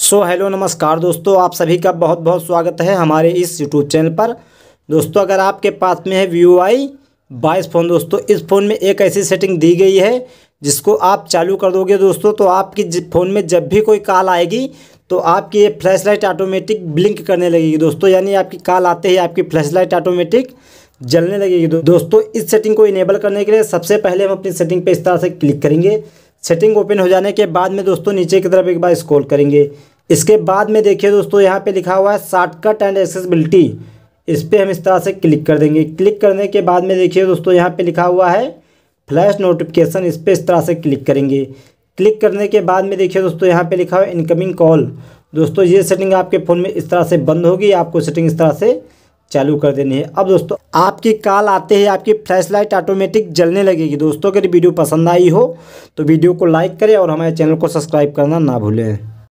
सो so, hello नमस्कार दोस्तों आप सभी का बहुत बहुत स्वागत है हमारे इस यूट्यूब चैनल पर दोस्तों अगर आपके पास में है वी आई बाईस फ़ोन दोस्तों इस फ़ोन में एक ऐसी सेटिंग दी गई है जिसको आप चालू कर दोगे दोस्तों तो आपकी फ़ोन में जब भी कोई कॉल आएगी तो आपकी ये फ्लैश लाइट ऑटोमेटिक ब्लिंक करने लगेगी दोस्तों यानी आपकी कॉल आते ही आपकी फ्लैश लाइट ऑटोमेटिक जलने लगेगी दोस्तों इस सेटिंग को इनेबल करने के लिए सबसे पहले हम अपनी सेटिंग पर इस तरह से क्लिक करेंगे सेटिंग ओपन हो जाने के बाद में दोस्तों नीचे की तरफ एक बार स्क्रॉल करेंगे इसके बाद में देखिए दोस्तों यहाँ पे लिखा हुआ है शॉर्टकट एंड एक्सेसिबिलिटी इस पर हम इस तरह से क्लिक कर देंगे क्लिक करने के बाद में देखिए दोस्तों यहाँ पे लिखा हुआ है फ्लैश नोटिफिकेशन इस पर इस तरह से क्लिक करेंगे क्लिक करने के बाद में देखिए दोस्तों यहाँ पर लिखा हुआ है इनकमिंग कॉल दोस्तों ये सेटिंग आपके फ़ोन में इस तरह से बंद होगी आपको सेटिंग इस तरह से चालू कर देनी है अब दोस्तों आपके कॉल आते ही आपकी फ्लैश लाइट ऑटोमेटिक जलने लगेगी दोस्तों अगर वीडियो पसंद आई हो तो वीडियो को लाइक करें और हमारे चैनल को सब्सक्राइब करना ना भूलें